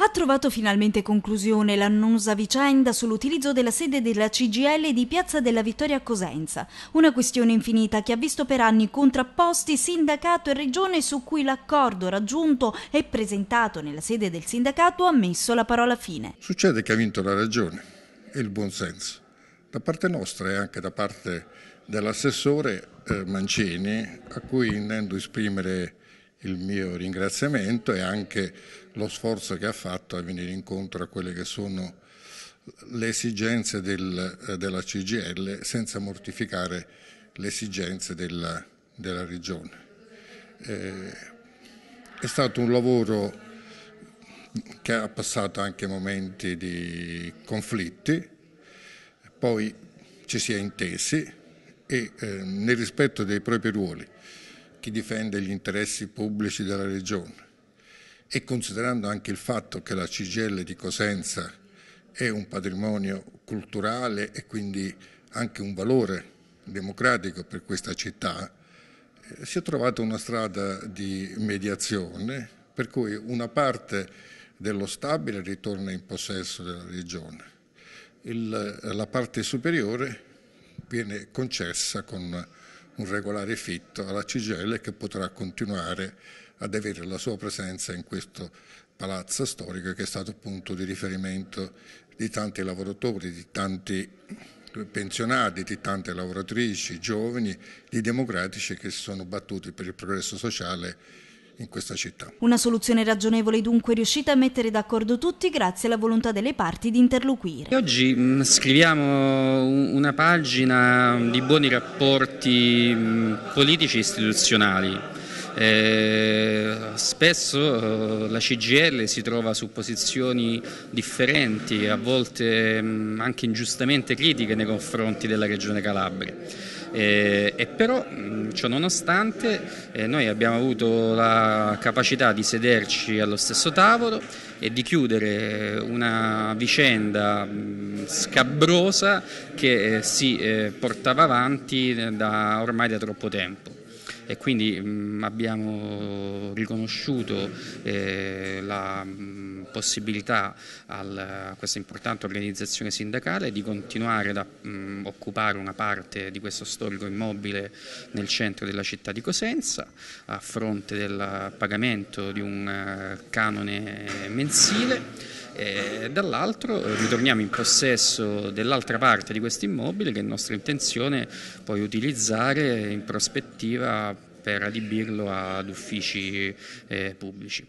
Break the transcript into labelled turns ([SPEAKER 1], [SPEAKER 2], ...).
[SPEAKER 1] Ha trovato finalmente conclusione l'annosa vicenda sull'utilizzo della sede della CGL di Piazza della Vittoria a Cosenza, una questione infinita che ha visto per anni contrapposti sindacato e regione su cui l'accordo raggiunto e presentato nella sede del sindacato ha messo la parola fine.
[SPEAKER 2] Succede che ha vinto la ragione e il buonsenso. Da parte nostra e anche da parte dell'assessore eh, Mancini, a cui intendo esprimere il mio ringraziamento e anche lo sforzo che ha fatto a venire incontro a quelle che sono le esigenze del, eh, della CGL senza mortificare le esigenze della, della Regione. Eh, è stato un lavoro che ha passato anche momenti di conflitti, poi ci si è intesi e eh, nel rispetto dei propri ruoli chi difende gli interessi pubblici della Regione e considerando anche il fatto che la Cigelle di Cosenza è un patrimonio culturale e quindi anche un valore democratico per questa città, eh, si è trovata una strada di mediazione per cui una parte dello stabile ritorna in possesso della Regione. Il, la parte superiore viene concessa con un regolare fitto alla CGL che potrà continuare ad avere la sua presenza in questo palazzo storico che è stato punto di riferimento di tanti lavoratori, di tanti pensionati, di tante lavoratrici, giovani, di democratici che si sono battuti per il progresso sociale in questa città.
[SPEAKER 1] Una soluzione ragionevole dunque riuscita a mettere d'accordo tutti grazie alla volontà delle parti di interloquire.
[SPEAKER 2] Oggi mh, mm,
[SPEAKER 3] scriviamo una pagina di buoni rapporti mh, mm, politici e istituzionali eh, spesso eh, la CGL si trova su posizioni differenti, a volte mh, mm, anche ingiustamente critiche nei confronti della Regione Calabria. Eh, e però, mh, mm, ciò nonostante, eh, noi abbiamo avuto la capacità di sederci allo stesso tavolo e di chiudere eh, una vicenda mh, mm, scabrosa che si portava avanti da, ormai da troppo tempo e quindi mh, mm, abbiamo riconosciuto eh, la mh, mm, possibilità al, a questa importante organizzazione sindacale di continuare ad mm, occupare una parte di questo storico immobile nel centro della città di Cosenza a fronte del pagamento di un uh, canone mensile e dall'altro eh, ritorniamo in possesso dell'altra parte di questo immobile che è nostra intenzione poi utilizzare in prospettiva
[SPEAKER 1] per adibirlo ad uffici eh, pubblici.